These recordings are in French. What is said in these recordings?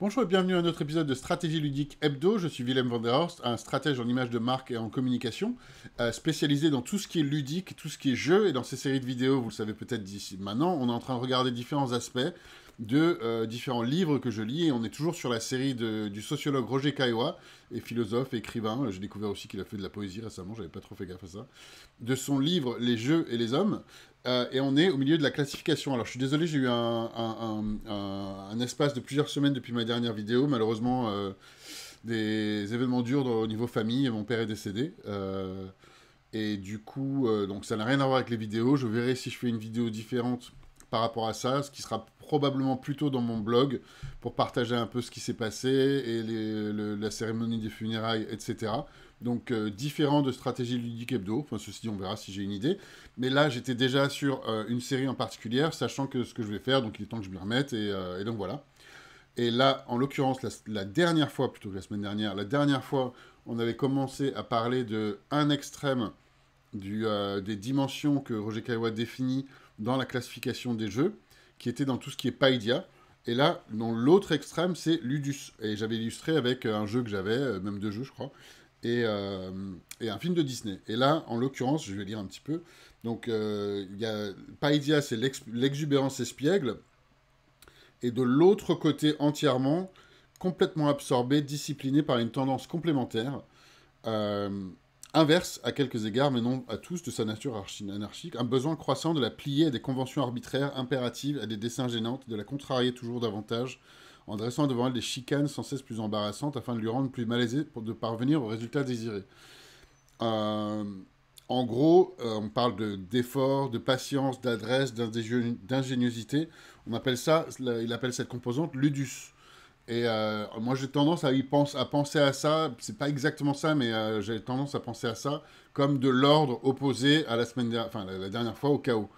Bonjour et bienvenue à un autre épisode de Stratégie ludique hebdo. Je suis Willem van der Horst, un stratège en image de marque et en communication, euh, spécialisé dans tout ce qui est ludique, tout ce qui est jeu. Et dans ces séries de vidéos, vous le savez peut-être d'ici maintenant, on est en train de regarder différents aspects de euh, différents livres que je lis. Et on est toujours sur la série de, du sociologue Roger Caillois, et philosophe, écrivain. J'ai découvert aussi qu'il a fait de la poésie récemment, j'avais pas trop fait gaffe à ça. De son livre Les jeux et les hommes. Euh, et on est au milieu de la classification. Alors je suis désolé, j'ai eu un, un, un, espace de plusieurs semaines depuis ma dernière vidéo. Malheureusement, euh, des événements durs au niveau famille. Mon père est décédé. et du coup, donc ça n'a rien à voir avec les vidéos. Je verrai si je fais une vidéo différente par rapport à ça, ce qui sera probablement plutôt dans mon blog pour partager un peu ce qui s'est passé et la cérémonie des funérailles, etc. Donc euh, différent de stratégie ludique hebdo, enfin ceci dit on verra si j'ai une idée, mais là j'étais déjà sur euh, une série en particulier, sachant que ce que je vais faire, donc il est temps que je me remette, euh, et, donc voilà. Et là, en l'occurrence, la, dernière fois, plutôt que la semaine dernière, la dernière fois, on avait commencé à parler de un extrême du, euh, des dimensions que Roger Caillois définit dans la classification des jeux, qui était dans tout ce qui est Païdia Et là, dans l'autre extrême, c'est Ludus. Et j'avais illustré avec euh, un jeu que j'avais, euh, même deux jeux, je crois, et, et, un film de Disney. Et là, en l'occurrence, je vais lire un petit peu. Donc, il y a, c'est l'exubérance espiègle. Et de l'autre côté, entièrement, complètement absorbé, discipliné par une tendance complémentaire. Euh, inverse à quelques égards, mais non à tous, de sa nature anarchique, un besoin croissant de la plier à des conventions arbitraires, impératives, à des dessins gênantes, de la contrarier toujours davantage, en dressant devant elle des chicanes sans cesse plus embarrassantes afin de lui rendre plus malaisé pour de parvenir au résultat désiré. Euh, en gros, euh, on parle d'effort, de, de, patience, d'adresse, d'ingéniosité. On appelle ça, il appelle cette composante ludus. Et euh, moi, j'ai tendance à, y à penser à ça, c'est pas exactement ça, mais euh, j'ai tendance à penser à ça comme de l'ordre opposé à la semaine dernière, enfin, la, dernière fois au chaos.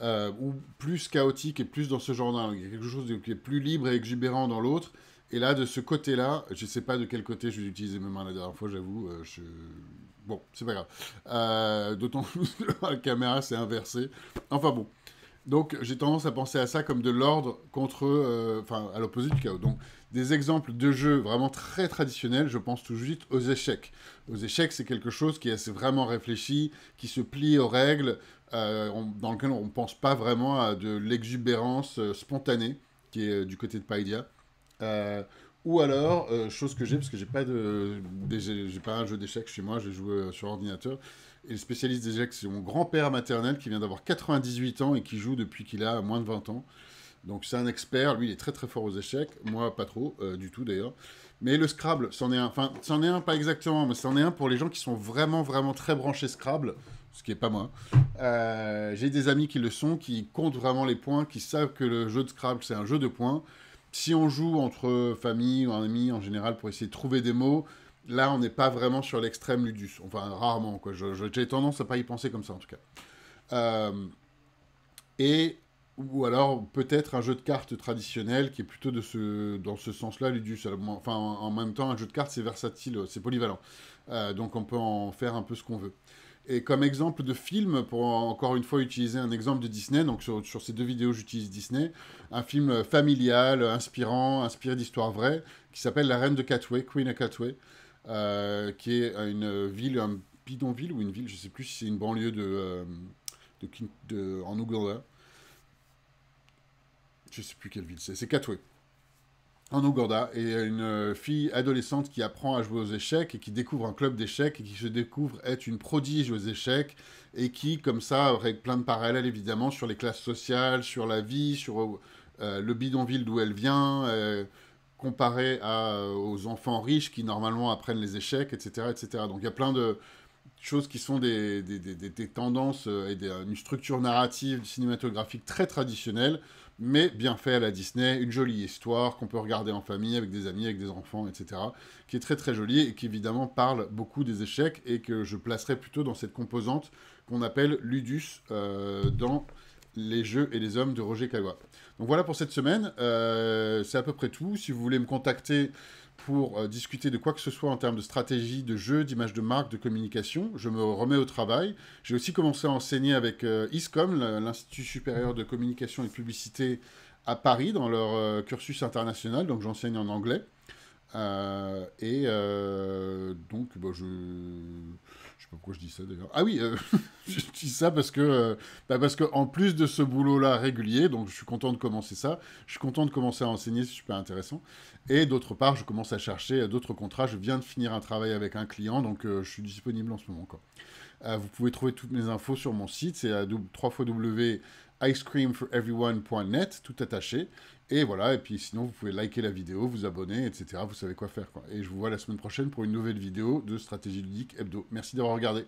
Euh, ou plus chaotique et plus dans ce genre Il y a quelque chose qui est plus libre et exubérant dans l'autre. Et là, de ce côté-là, je sais pas de quel côté je vais utiliser mes mains la dernière fois, j'avoue. Euh, je... Bon, c'est pas grave. D'autant que la caméra s'est inversée. Enfin bon. Donc j'ai tendance à penser à ça comme de l'ordre contre, euh, enfin à l'opposé du chaos. Donc des exemples de jeux vraiment très traditionnels, je pense tout de suite aux échecs. Aux échecs, c'est quelque chose qui est assez vraiment réfléchi, qui se plie aux règles, euh, dans lequel on ne pense pas vraiment à de l'exubérance euh, spontanée qui est du côté de Paidia. Ou alors, euh, chose que j'ai, parce que j'ai pas pas un jeu d'échecs chez moi, j'ai joué euh, sur ordinateur. Et le spécialiste échecs, c'est mon grand-père maternel qui vient d'avoir 98 ans et qui joue depuis qu'il a moins de 20 ans. Donc c'est un expert, lui il est très très fort aux échecs, moi pas trop euh, du tout d'ailleurs. Mais le Scrabble, c'en est un, enfin c'en est un pas exactement, mais c'en est un pour les gens qui sont vraiment vraiment très branchés Scrabble, ce qui est pas moi. J'ai des amis qui le sont, qui comptent vraiment les points, qui savent que le jeu de Scrabble c'est un jeu de points si on joue entre famille ou un ami en général pour essayer de trouver des mots, là on n'est pas vraiment sur l'extrême ludus. Enfin, rarement, J'ai tendance à pas y penser comme ça en tout cas. Euh, et ou alors peut-être un jeu de cartes traditionnel qui est plutôt de ce, dans ce sens-là, ludus. Enfin, en même temps, un jeu de cartes, c'est versatile, c'est polyvalent. Euh, donc on peut en faire un peu ce qu'on veut. Et comme exemple de film, pour encore une fois utiliser un exemple de Disney, donc sur, sur ces deux vidéos j'utilise Disney, un film familial, inspirant, inspiré d'histoires vraies, qui s'appelle La Reine de Catway, Queen of Catway, euh, qui est une ville, un bidonville ou une ville, je ne sais plus si c'est une banlieue de, euh, de, en Ouganda. Je ne sais plus quelle ville c'est, c'est Catway en Ouganda et une euh, fille adolescente qui apprend à jouer aux échecs et qui découvre un club d'échecs et qui se découvre être une prodige aux échecs et qui, comme ça, aurait plein de parallèles évidemment sur les classes sociales, sur la vie, sur euh, le bidonville d'où elle vient, euh, comparé aux enfants riches qui normalement apprennent les échecs, etc. etc. Donc il y a plein de, choses qui sont des, des, des, des tendances euh, et euh, une structure narrative cinématographique très traditionnelle, mais bien fait à la Disney, une jolie histoire qu'on peut regarder en famille, avec des amis, avec des enfants, etc., qui est très très jolie et qui évidemment parle beaucoup des échecs et que je placerai plutôt dans cette composante qu'on appelle ludus euh, dans les jeux et les hommes de Roger Calois. Donc voilà pour cette semaine, euh, c'est à peu près tout. Si vous voulez me contacter pour euh, discuter de quoi que ce soit en termes de stratégie, de jeu, d'image de marque, de communication, je me remets au travail. J'ai aussi commencé à enseigner avec euh, ISCOM, l'Institut supérieur de communication et publicité à Paris, dans leur cursus international, donc j'enseigne en anglais. et donc bah, je je sais pas pourquoi je dis ça d'ailleurs. Ah oui, euh, je dis ça parce que, euh, bah, parce que en plus de ce boulot-là régulier, donc je suis content de commencer ça. Je suis content de commencer à enseigner, c'est super intéressant. Et d'autre part, je commence à chercher d'autres contrats. Je viens de finir un travail avec un client, donc euh, je suis disponible en ce moment. Quoi. vous pouvez trouver toutes mes infos sur mon site, c'est à 3 icecreamforeveryone.net, tout attaché. Et voilà, et puis sinon, vous pouvez liker la vidéo, vous abonner, etc. Vous savez quoi faire. Et je vous vois la semaine prochaine pour une nouvelle vidéo de Stratégie ludique hebdo. Merci d'avoir regardé.